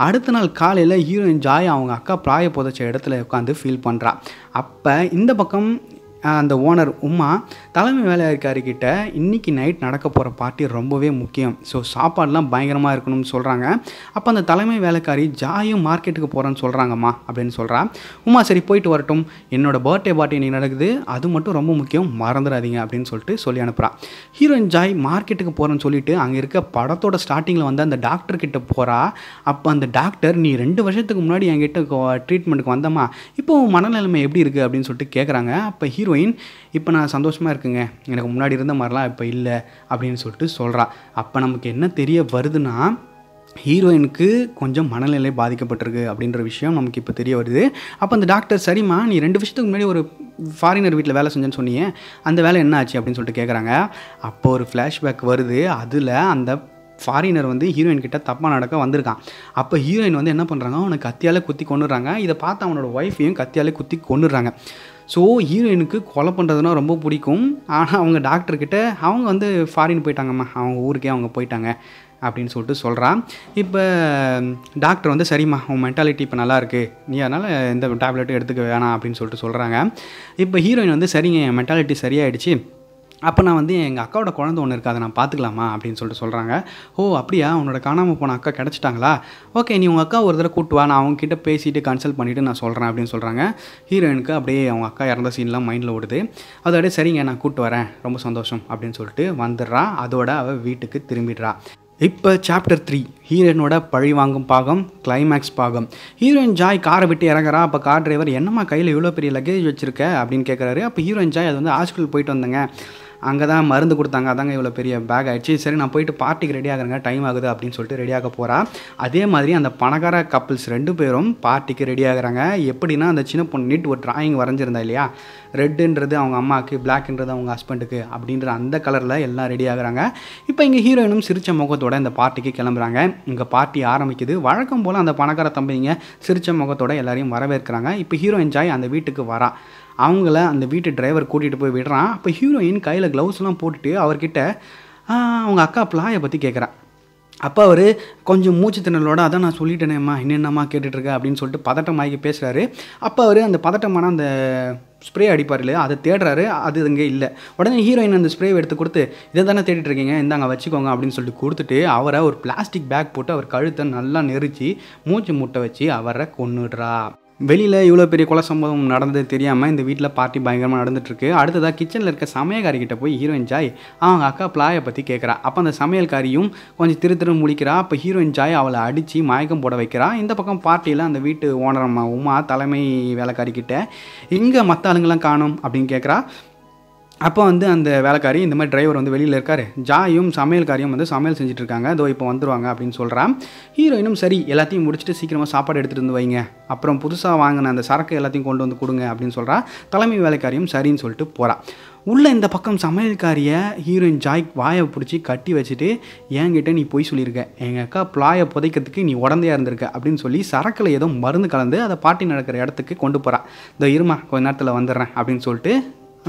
அடுத்த நாள் காலையில் ஹீரோயின் ஜாய் அவங்க அக்கா பிராய புதைச்ச இடத்துல உட்காந்து ஃபீல் பண்ணுறா அப்போ இந்த பக்கம் அந்த ஓனர் உமா தலைமை வேலையாருக்காருக்கிட்ட இன்றைக்கி நைட் நடக்க போகிற பார்ட்டி ரொம்பவே முக்கியம் ஸோ சாப்பாடெலாம் பயங்கரமாக இருக்கணும்னு சொல்கிறாங்க அப்போ அந்த தலைமை வேலைக்காரி ஜாயும் மார்க்கெட்டுக்கு போகிறேன்னு சொல்கிறாங்கம்மா அப்படின்னு சொல்கிறா உமா சரி போயிட்டு வரட்டும் என்னோடய பர்த்டே பார்ட்டி இன்றைக்கி நடக்குது அது மட்டும் ரொம்ப முக்கியம் மறந்துடாதீங்க அப்படின்னு சொல்லிட்டு சொல்லி அனுப்புகிறான் ஹீரோயின் ஜாய் மார்க்கெட்டுக்கு போகிறேன்னு சொல்லிட்டு அங்கே இருக்க படத்தோட ஸ்டார்டிங்கில் வந்து அந்த டாக்டர் கிட்ட போகிறா அப்போ அந்த டாக்டர் நீ ரெண்டு வருஷத்துக்கு முன்னாடி என்கிட்ட ட்ரீட்மெண்ட்டுக்கு வந்தம்மா இப்போ உன் மனநிலைமை எப்படி இருக்குது அப்படின்னு சொல்லிட்டு கேட்குறாங்க அப்போ ஹீரோயின் இப்போ நான் சந்தோஷமாக இருக்கேன் இருக்குங்க எனக்கு முன்னாடி இருந்த மாதிரிலாம் இப்போ இல்லை அப்படின்னு சொல்லிட்டு சொல்கிறான் அப்போ நமக்கு என்ன தெரிய வருதுன்னா ஹீரோயினுக்கு கொஞ்சம் மனநிலை பாதிக்கப்பட்டிருக்கு அப்படின்ற விஷயம் நமக்கு இப்போ தெரிய வருது அப்போ அந்த டாக்டர் சரிம்மா நீ ரெண்டு விஷயத்துக்கு முன்னாடி ஒரு ஃபாரினர் வீட்டில் வேலை செஞ்சேன்னு சொன்னீங்க அந்த வேலை என்ன ஆச்சு அப்படின்னு சொல்லிட்டு கேட்குறாங்க அப்போ ஒரு ஃப்ளாஷ்பேக் வருது அதில் அந்த ஃபாரினர் வந்து ஹீரோயின் கிட்ட தப்பாக நடக்க வந்திருக்கான் அப்போ ஹீரோயின் வந்து என்ன பண்ணுறாங்க அவனை கத்தியால் குத்தி கொண்டுடுறாங்க இதை பார்த்து அவனோட ஒய்ஃபையும் கத்தியால் குத்தி கொண்டுடுறாங்க ஸோ ஹீரோயினுக்கு கொலை பண்ணுறதுனா ரொம்ப பிடிக்கும் ஆனால் அவங்க டாக்டர்கிட்ட அவங்க வந்து ஃபாரின் போயிட்டாங்கம்மா அவங்க ஊருக்கே அவங்க போயிட்டாங்க அப்படின்னு சொல்லிட்டு சொல்கிறான் இப்போ டாக்டர் வந்து சரிம்மா உன் மென்டாலிட்டி இப்போ நல்லாயிருக்கு நீ அதனால் எந்த டேப்லெட்டும் எடுத்துக்க வேணாம் அப்படின்னு சொல்லிட்டு சொல்கிறாங்க இப்போ ஹீரோயின் வந்து சரிங்க என் மென்டாலிட்டி சரியாயிடுச்சு அப்போ நான் வந்து எங்கள் அக்காவோட குழந்த ஒன்று இருக்காது நான் பார்த்துக்கலாமா அப்படின்னு சொல்லிட்டு சொல்கிறாங்க ஓ அப்படியா உன்னோட காணாமல் போன அக்கா கிடச்சிட்டாங்களா ஓகே நீ உங்கள் அக்கா ஒரு தடவை கூட்டுவா நான் அவங்ககிட்ட பேசிட்டு கன்சல்ட் பண்ணிவிட்டு நான் சொல்கிறேன் அப்படின்னு சொல்கிறாங்க ஹீரோயினுக்கு அப்படியே அவங்க அக்கா இறந்த சீன்லாம் மைண்டில் ஓடுது அதோடய சரிங்க நான் கூப்பிட்டு வரேன் ரொம்ப சந்தோஷம் அப்படின்னு சொல்லிட்டு வந்துடுறா அதோட அவள் வீட்டுக்கு திரும்பிடுறா இப்போ சாப்டர் த்ரீ ஹீரோயினோட பழி வாங்கும் பாகம் கிளைமேக்ஸ் பாகம் ஹீரோயின் ஜாய் காரை விட்டு இறங்குறா அப்போ கார் டிரைவர் என்னம்மா கையில் இவ்வளோ பெரிய லக்கேஜ் வச்சுருக்க அப்படின்னு கேட்குறாரு அப்போ ஹீரோயின் ஜாய் அது வந்து ஹாஸ்பிட்டல் போயிட்டு வந்தேங்க அங்கே தான் மருந்து கொடுத்தாங்க அதாங்க இவ்வளோ பெரிய பேக் ஆகிடுச்சு சரி நான் போயிட்டு பார்ட்டிக்கு ரெடி ஆகுறேங்க டைம் ஆகுது அப்படின்னு சொல்லிட்டு ரெடியாக போகிறா அதே மாதிரி அந்த பணக்கார கப்பிள்ஸ் ரெண்டு பேரும் பார்ட்டிக்கு ரெடி ஆகுறாங்க எப்படின்னா அந்த சின்ன பொண்ணு நீட் ஒரு டிராயிங் வரைஞ்சிருந்தா இல்லையா ரெட்டுன்றது அவங்க அம்மாவுக்கு பிளாக்ன்றது அவங்க ஹஸ்பண்டுக்கு அப்படின்ற அந்த கலரில் எல்லாம் ரெடி ஆகுறாங்க இப்போ இங்கே ஹீரோயினும் சிரித்த முகத்தோட இந்த பார்ட்டிக்கு கிளம்புறாங்க இங்கே பார்ட்டி ஆரம்பிக்குது வழக்கம் போல் அந்த பணக்கார தம்பிங்க சிரித்த முகத்தோட எல்லாரையும் வரவேற்கிறாங்க இப்போ ஹீரோ என்ஜாய் அந்த வீட்டுக்கு வரா அவங்கள அந்த வீட்டு டிரைவர் கூட்டிகிட்டு போய் விடுறான் அப்போ ஹீரோயின் கையில் க்ளவுஸ்லாம் போட்டுட்டு அவர்கிட்ட அவங்க அக்கா பிளாயை பற்றி கேட்குறான் அப்போ அவர் கொஞ்சம் மூச்சு திணறலோட அதான் நான் சொல்லிட்டேனேம்மா என்னென்னம்மா கேட்டுட்ருக்கேன் அப்படின்னு சொல்லிட்டு ஆகி பேசுகிறாரு அப்போ அவர் அந்த பதட்டமான அந்த ஸ்ப்ரே அடிப்பார் இல்லையா அதை தேடுறாரு அது இங்கே இல்லை உடனே ஹீரோயின் அந்த ஸ்ப்ரே எடுத்து கொடுத்து இதை தானே தேடிட்டு இருக்கீங்க இந்தாங்க வச்சுக்கோங்க அப்படின்னு சொல்லிட்டு கொடுத்துட்டு அவரை ஒரு பிளாஸ்டிக் பேக் போட்டு அவர் கழுத்தை நல்லா நெரிச்சு மூச்சு முட்டை வச்சு அவரை கொண்டுடுறா வெளியில் இவ்வளோ பெரிய கொலை சம்பவம் நடந்தது தெரியாமல் இந்த வீட்டில் பார்ட்டி பயங்கரமாக நடந்துட்டுருக்கு அடுத்ததாக கிச்சனில் இருக்க சமையல்காரிக்கிட்ட போய் ஹீரோயின் ஜாய் அவங்க அக்கா பிளாயை பற்றி கேட்குறா அப்போ அந்த சமையல்காரியும் கொஞ்சம் திரு திரு முடிக்கிறா அப்போ ஹீரோயின் ஜாய் அவளை அடித்து மயக்கம் போட வைக்கிறா இந்த பக்கம் பார்ட்டியில் அந்த வீட்டு ஓனர் உமா தலைமை வேலைக்காரிக்கிட்ட இங்கே மற்ற ஆளுங்கெல்லாம் காணும் அப்படின்னு கேட்குறா அப்போ வந்து அந்த வேலைக்காரி இந்த மாதிரி டிரைவர் வந்து வெளியில் இருக்கார் ஜாயும் சமையல்காரியும் வந்து சமையல் செஞ்சுட்டு இருக்காங்க அதோ இப்போ வந்துடுவாங்க அப்படின்னு சொல்கிறான் ஹீரோயினும் சரி எல்லாத்தையும் முடிச்சுட்டு சீக்கிரமாக சாப்பாடு எடுத்துகிட்டு வந்து வைங்க அப்புறம் புதுசாக வாங்கின அந்த சரக்கு எல்லாத்தையும் கொண்டு வந்து கொடுங்க அப்படின்னு சொல்கிறா தலைமை வேலைக்காரியும் சரின்னு சொல்லிட்டு போகிறான் உள்ளே இந்த பக்கம் சமையல்காரியை ஹீரோயின் ஜாய் வாயை பிடிச்சி கட்டி வச்சுட்டு என்கிட்ட நீ போய் சொல்லியிருக்க எங்கள் அக்கா பிளாயை புதைக்கிறதுக்கு நீ உடந்தையாக இருந்திருக்க அப்படின்னு சொல்லி சரக்கில் ஏதோ மருந்து கலந்து அதை பாட்டி நடக்கிற இடத்துக்கு கொண்டு போகிறான் இந்த இருமா கொஞ்ச நேரத்தில் வந்துடுறேன் அப்படின்னு சொல்லிட்டு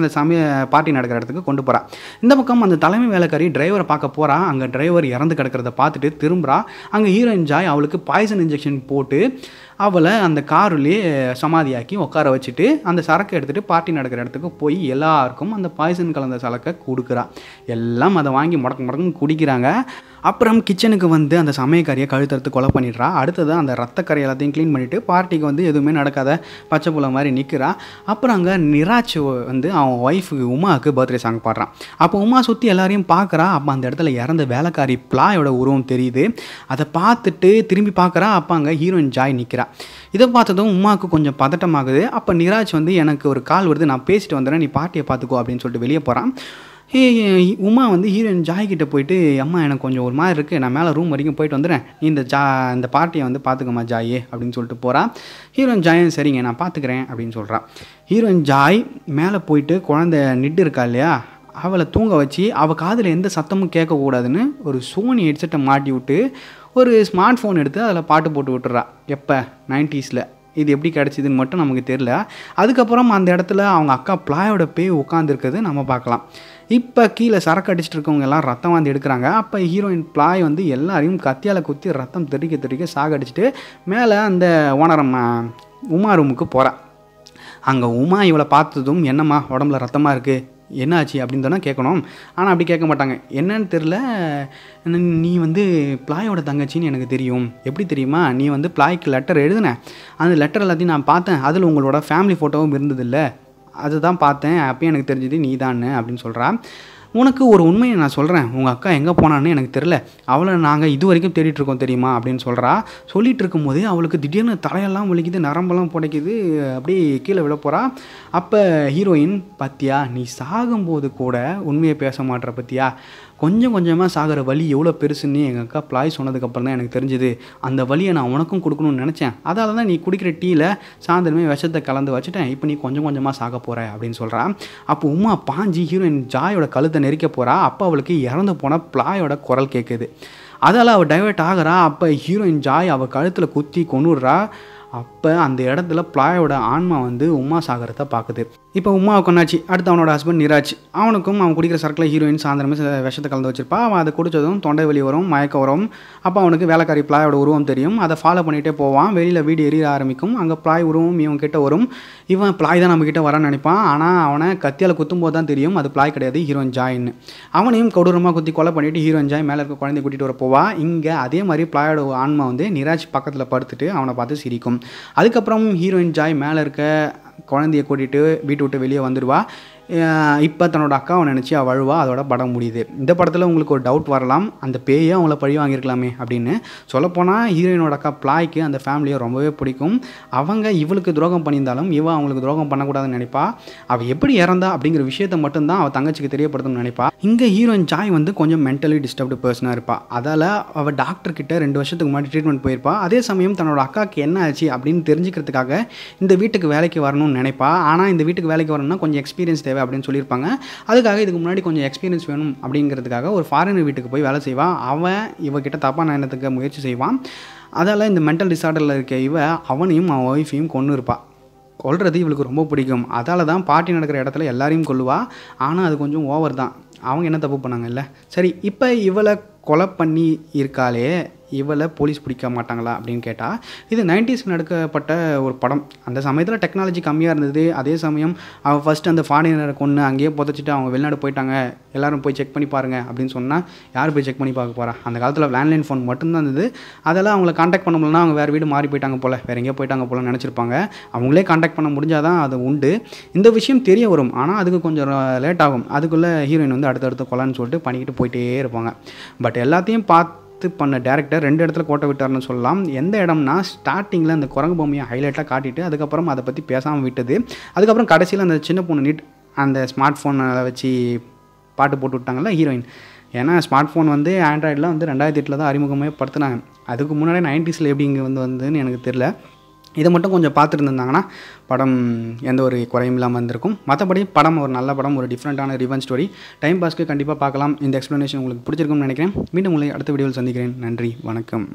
அந்த சமய பார்ட்டி நடக்கிற இடத்துக்கு கொண்டு போகிறான் இந்த பக்கம் அந்த தலைமை வேலைக்காரி டிரைவரை பார்க்க போகிறா அங்கே டிரைவர் இறந்து கிடக்கிறத பார்த்துட்டு திரும்புகிறா அங்கே ஹீரோயின் ஜாய் அவளுக்கு பாய்சன் இன்ஜெக்ஷன் போட்டு அவளை அந்த காருலேயே சமாதியாக்கி உட்கார வச்சுட்டு அந்த சரக்கு எடுத்துகிட்டு பார்ட்டி நடக்கிற இடத்துக்கு போய் எல்லாருக்கும் அந்த பாய்சன் கலந்த சரக்கை கொடுக்குறா எல்லாம் அதை வாங்கி முடக்கு முடக்கம் குடிக்கிறாங்க அப்புறம் கிச்சனுக்கு வந்து அந்த சமயக்காரியை கழுத்தறுத்து கொலை பண்ணிடுறா அடுத்தது அந்த ரத்தக்கரை எல்லாத்தையும் க்ளீன் பண்ணிவிட்டு பார்ட்டிக்கு வந்து எதுவுமே நடக்காத பச்சை புலம் மாதிரி நிற்கிறா அப்புறம் அங்கே நிராஜ் வந்து அவன் ஒய்ஃபுக்கு உமாவுக்கு பர்த்டே சாங் பாடுறான் அப்போ உமா சுற்றி எல்லாரையும் பார்க்குறா அப்போ அந்த இடத்துல இறந்த வேலைக்காரி பிளாயோட உருவம் தெரியுது அதை பார்த்துட்டு திரும்பி பார்க்குறா அப்போ அங்கே ஹீரோயின் ஜாய் நிற்கிறா இதை பார்த்ததும் உமாவுக்கு கொஞ்சம் பதட்டமாகுது அப்போ நிராஜ் வந்து எனக்கு ஒரு கால் வருது நான் பேசிட்டு வந்துடுறேன் நீ பார்ட்டியை பார்த்துக்கோ அப்படின்னு சொல்லிட்டு வெளியே போகிறான் ஹே உமா வந்து ஹீரோயின் ஜாய் கிட்ட போயிட்டு அம்மா எனக்கு கொஞ்சம் ஒரு மாதிரி இருக்குது நான் மேலே ரூம் வரைக்கும் போயிட்டு வந்துடுறேன் நீ இந்த ஜா இந்த பார்ட்டியை வந்து பார்த்துக்கம்மா ஜாய் அப்படின்னு சொல்லிட்டு போகிறான் ஹீரோயின் ஜாயும் சரிங்க நான் பார்த்துக்கிறேன் அப்படின்னு சொல்கிறான் ஹீரோயின் ஜாய் மேலே போயிட்டு குழந்த நிட்டு இருக்கா இல்லையா அவளை தூங்க வச்சு அவள் காதில் எந்த சத்தமும் கேட்கக்கூடாதுன்னு ஒரு சோனி ஹெட்செட்டை மாட்டி விட்டு ஒரு ஸ்மார்ட் ஃபோன் எடுத்து அதில் பாட்டு போட்டு விட்டுறா எப்போ நைன்ட்டீஸில் இது எப்படி கிடச்சிதுன்னு மட்டும் நமக்கு தெரில அதுக்கப்புறம் அந்த இடத்துல அவங்க அக்கா பிளாயோட பேய் உட்காந்துருக்கிறது நம்ம பார்க்கலாம் இப்போ கீழே சரக்கு அடிச்சுட்டு இருக்கவங்க எல்லாம் ரத்தம் வாந்தி எடுக்கிறாங்க அப்போ ஹீரோயின் பிளாய் வந்து எல்லாரையும் கத்தியால் குத்தி ரத்தம் தெறிக்க தெறிக்க சாகடிச்சிட்டு மேலே அந்த ஓனரம் உமா ரூமுக்கு போகிறேன் அங்கே உமா இவளை பார்த்ததும் என்னம்மா உடம்புல ரத்தமாக இருக்குது என்னாச்சு அப்படின்னு தானே கேட்கணும் ஆனால் அப்படி கேட்க மாட்டாங்க என்னன்னு தெரில நீ வந்து பிளாயோட தங்கச்சின்னு எனக்கு தெரியும் எப்படி தெரியுமா நீ வந்து பிளாய்க்கு லெட்டர் எழுதுன அந்த லெட்டர் எல்லாத்தையும் நான் பார்த்தேன் அதில் உங்களோட ஃபேமிலி ஃபோட்டோவும் இருந்ததில்லை அதுதான் பார்த்தேன் அப்பயும் எனக்கு தெரிஞ்சது நீ தான் அப்படின்னு சொல்கிறான் உனக்கு ஒரு உண்மையை நான் சொல்கிறேன் உங்கள் அக்கா எங்கே போனான்னு எனக்கு தெரில அவளை நாங்கள் இது வரைக்கும் தேடிட்டுருக்கோம் தெரியுமா அப்படின்னு சொல்கிறா சொல்லிகிட்டு இருக்கும்போது அவளுக்கு திடீர்னு தலையெல்லாம் ஒழிக்குது நரம்பெல்லாம் புடைக்குது அப்படியே கீழே விழ போகிறா அப்போ ஹீரோயின் பத்தியா நீ சாகும்போது கூட உண்மையை பேச மாட்டேற பத்தியா கொஞ்சம் கொஞ்சமாக சாகிற வலி எவ்வளோ பெருசுன்னு எங்கள் அக்கா ப்ளாய் சொன்னதுக்கப்புறம் தான் எனக்கு தெரிஞ்சுது அந்த வலியை நான் உனக்கும் கொடுக்கணும்னு நினச்சேன் அதால் தான் நீ குடிக்கிற டீயில் சாயந்தரமே விஷத்தை கலந்து வச்சுட்டேன் இப்போ நீ கொஞ்சம் கொஞ்சமாக சாக போகிற அப்படின்னு சொல்கிறான் அப்போ உமா பாஞ்சி ஹீரோயின் ஜாயோட கழுத்தை நெரிக்க போகிறா அப்போ அவளுக்கு இறந்து போன ப்ளாயோட குரல் கேட்குது அதால் அவள் டைவெர்ட் ஆகிறா அப்போ ஹீரோயின் ஜாய் அவள் கழுத்தில் குத்தி கொண்டுடுறா அப்போ அந்த இடத்துல பிளாயோட ஆன்மா வந்து உமா சாகரத்தை பார்க்குது இப்போ உமாவுக்கு ஒன்றாச்சு அடுத்து அவனோட ஹஸ்பண்ட் நிராஜ் அவனுக்கும் அவன் குடிக்கிற சர்க்கிள் ஹீரோயின் சாயந்தரமே விஷத்தை கலந்து வச்சிருப்பா அவன் அதை குடித்ததும் தொண்டை வலி வரும் மயக்க வரும் அப்போ அவனுக்கு வேலைக்காரி பிளாயோட உருவம் தெரியும் அதை ஃபாலோ பண்ணிகிட்டே போவான் வெளியில் வீடு எரிய ஆரம்பிக்கும் அங்கே பிளாய் உருவம் இவன் கிட்டே வரும் இவன் பிளாய் தான் நம்மக்கிட்ட வரான்னு நினைப்பான் ஆனால் அவனை கத்தியால் குத்தும் போது தான் தெரியும் அது பிளாய் கிடையாது ஹீரோயின் ஜாயின்னு அவனையும் கொடூரமாக குத்தி கொலை பண்ணிவிட்டு ஹீரோயின் ஜாய் மேலே இருக்க குழந்தை கூட்டிகிட்டு வர போவா இங்கே அதே மாதிரி பிளாயோட ஆன்மா வந்து நிராஜ் பக்கத்தில் படுத்துட்டு அவனை பார்த்து சிரிக்கும் அதுக்கப்புறம் ஹீரோயின் ஜாய் மேலே இருக்க குழந்தைய கூட்டிகிட்டு வீட்டு விட்டு வெளியே வந்துடுவா இப்போ தன்னோட அக்காவை நினச்சி அவள் வழுவா அதோட படம் முடியுது இந்த படத்தில் உங்களுக்கு ஒரு டவுட் வரலாம் அந்த பேயே அவங்கள பழி வாங்கியிருக்கலாமே அப்படின்னு சொல்லப்போனால் ஹீரோயினோட அக்கா பிளாய்க்கு அந்த ஃபேமிலியை ரொம்பவே பிடிக்கும் அவங்க இவளுக்கு துரோகம் பண்ணியிருந்தாலும் இவ அவங்களுக்கு துரோகம் பண்ணக்கூடாதுன்னு நினைப்பா அவள் எப்படி இறந்தா அப்படிங்கிற விஷயத்தை மட்டும்தான் அவள் தங்கச்சிக்கு தெரியப்படுத்தணும்னு நினைப்பா இங்கே ஹீரோயின் ஜாய் வந்து கொஞ்சம் மென்டலி டிஸ்டர்ப்டு பர்சனாக இருப்பாள் அதால் அவள் டாக்டர் கிட்ட ரெண்டு வருஷத்துக்கு முன்னாடி ட்ரீட்மெண்ட் போயிருப்பா அதே சமயம் தன்னோட அக்காவுக்கு என்ன ஆச்சு அப்படின்னு தெரிஞ்சுக்கிறதுக்காக இந்த வீட்டுக்கு வேலைக்கு வரணும்னு நினைப்பா ஆனால் இந்த வீட்டுக்கு வேலைக்கு வரணும்னா கொஞ்சம் எக்ஸ்பீரியன்ஸ் தேவை அப்படின்னு சொல்லியிருப்பாங்க அதுக்காக இதுக்கு முன்னாடி கொஞ்சம் எக்ஸ்பீரியன்ஸ் வேணும் அப்படிங்கிறதுக்காக ஒரு ஃபாரினர் வீட்டுக்கு போய் வேலை செய்வான் அவன் இவகிட்ட தப்பான எண்ணத்துக்கு முயற்சி செய்வான் அதால் இந்த மென்டல் டிசார்டரில் இருக்க இவ அவனையும் அவன் ஒய்ஃபையும் கொண்டு இருப்பாள் கொள்வது இவளுக்கு ரொம்ப பிடிக்கும் அதால் தான் பாட்டி நடக்கிற இடத்துல எல்லாரையும் கொள்ளுவாள் ஆனால் அது கொஞ்சம் ஓவர் தான் அவங்க என்ன தப்பு பண்ணாங்க இல்லை சரி இப்போ இவளை கொலை பண்ணி இருக்காளே இவளை போலீஸ் பிடிக்க மாட்டாங்களா அப்படின்னு கேட்டால் இது நைன்டிஸ்க்கு நடக்கப்பட்ட ஒரு படம் அந்த சமயத்தில் டெக்னாலஜி கம்மியாக இருந்தது அதே சமயம் அவள் ஃபஸ்ட் அந்த ஃபாரினரை கொன்று அங்கேயே புதைச்சிட்டு அவங்க வெளிநாடு போயிட்டாங்க எல்லோரும் போய் செக் பண்ணி பாருங்கள் அப்படின்னு சொன்னால் யார் போய் செக் பண்ணி பார்க்க போகிறா அந்த காலத்தில் லேண்ட்லைன் ஃபோன் மட்டும்தான் இருந்தது அதெல்லாம் அவங்கள காண்டாக்ட் பண்ண முடியலனா அவங்க வேறு வீடு மாறி போயிட்டாங்க போல் வேறு எங்கேயோ போயிட்டாங்க போல நினச்சிருப்பாங்க அவங்களே காண்டாக்ட் பண்ண முடிஞ்சால் தான் அது உண்டு இந்த விஷயம் தெரிய வரும் ஆனால் அதுக்கு கொஞ்சம் லேட் ஆகும் அதுக்குள்ளே ஹீரோயின் வந்து அடுத்தடுத்த கொலான்னு சொல்லிட்டு பண்ணிக்கிட்டு போயிட்டே இருப்பாங்க பட் பட் எல்லாத்தையும் பார்த்து பண்ண டேரக்டர் ரெண்டு இடத்துல கோட்டை விட்டார்னு சொல்லலாம் எந்த இடம்னா ஸ்டார்டிங்கில் அந்த குரங்கு பொம்மையை ஹைலைட்டாக காட்டிட்டு அதுக்கப்புறம் அதை பற்றி பேசாமல் விட்டது அதுக்கப்புறம் கடைசியில் அந்த சின்ன பொண்ணு நீட் அந்த ஸ்மார்ட் ஃபோனை வச்சு பாட்டு போட்டு விட்டாங்கல்ல ஹீரோயின் ஏன்னா ஸ்மார்ட் ஃபோன் வந்து ஆண்ட்ராய்டில் வந்து ரெண்டாயிரத்தி எட்டில் தான் அறிமுகமே படுத்துனாங்க அதுக்கு முன்னாடி நைன்டிஸில் எப்படி இங்கே வந்து வந்துன்னு எனக்கு தெரில இதை மட்டும் கொஞ்சம் பார்த்துருந்துருந்தாங்கன்னா படம் எந்த ஒரு குறையும் இல்லாமல் இருந்திருக்கும் மற்றபடி படம் ஒரு நல்ல படம் ஒரு டிஃப்ரெண்ட்டான ரிவன் ஸ்டோரி டைம் பாஸ்க்கு கண்டிப்பாக பார்க்கலாம் இந்த எக்ஸ்ப்ளனேஷன் உங்களுக்கு பிடிச்சிருக்கும்னு நினைக்கிறேன் மீண்டும் உங்களை அடுத்த வீடியோவில் சந்திக்கிறேன் நன்றி வணக்கம்